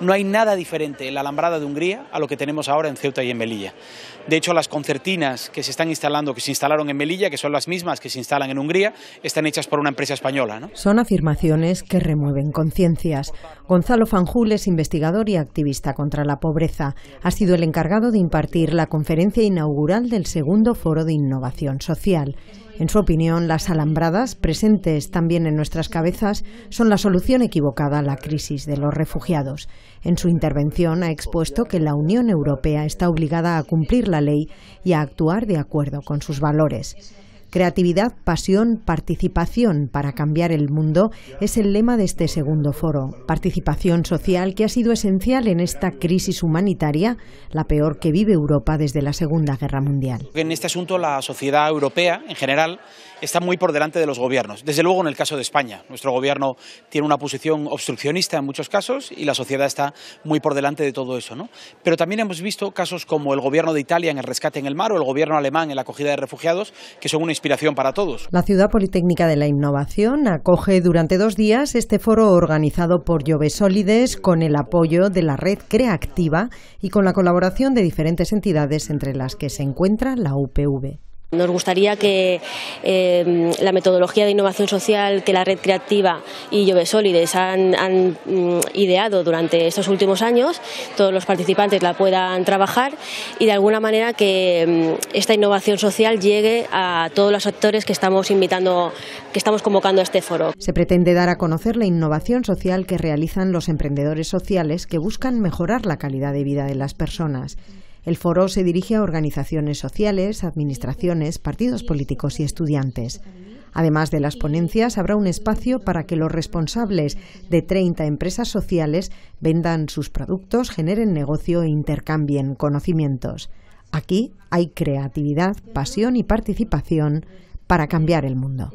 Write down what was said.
No hay nada diferente en la Alambrada de Hungría a lo que tenemos ahora en Ceuta y en Melilla. De hecho, las concertinas que se están instalando, que se instalaron en Melilla, que son las mismas que se instalan en Hungría, están hechas por una empresa española. ¿no? Son afirmaciones que remueven conciencias. Gonzalo Fanjul es investigador y activista contra la pobreza. Ha sido el encargado de impartir la conferencia inaugural del segundo foro de innovación social. En su opinión, las alambradas, presentes también en nuestras cabezas, son la solución equivocada a la crisis de los refugiados. En su intervención ha expuesto que la Unión Europea está obligada a cumplir la ley y a actuar de acuerdo con sus valores. Creatividad, pasión, participación para cambiar el mundo es el lema de este segundo foro. Participación social que ha sido esencial en esta crisis humanitaria, la peor que vive Europa desde la Segunda Guerra Mundial. En este asunto la sociedad europea en general está muy por delante de los gobiernos. Desde luego en el caso de España, nuestro gobierno tiene una posición obstruccionista en muchos casos y la sociedad está muy por delante de todo eso, ¿no? Pero también hemos visto casos como el gobierno de Italia en el rescate en el mar o el gobierno alemán en la acogida de refugiados que son una la Ciudad Politécnica de la Innovación acoge durante dos días este foro organizado por Sólides con el apoyo de la red Creactiva y con la colaboración de diferentes entidades entre las que se encuentra la UPV. Nos gustaría que eh, la metodología de innovación social que la Red Creativa y Llove han, mm, ideado durante estos últimos años, todos los participantes la puedan trabajar y de alguna manera que mm, esta innovación social llegue a todos los actores que estamos invitando, que estamos convocando a este foro. Se pretende dar a conocer la innovación social que realizan los emprendedores sociales que buscan mejorar la calidad de vida de las personas. El foro se dirige a organizaciones sociales, administraciones, partidos políticos y estudiantes. Además de las ponencias, habrá un espacio para que los responsables de 30 empresas sociales vendan sus productos, generen negocio e intercambien conocimientos. Aquí hay creatividad, pasión y participación para cambiar el mundo.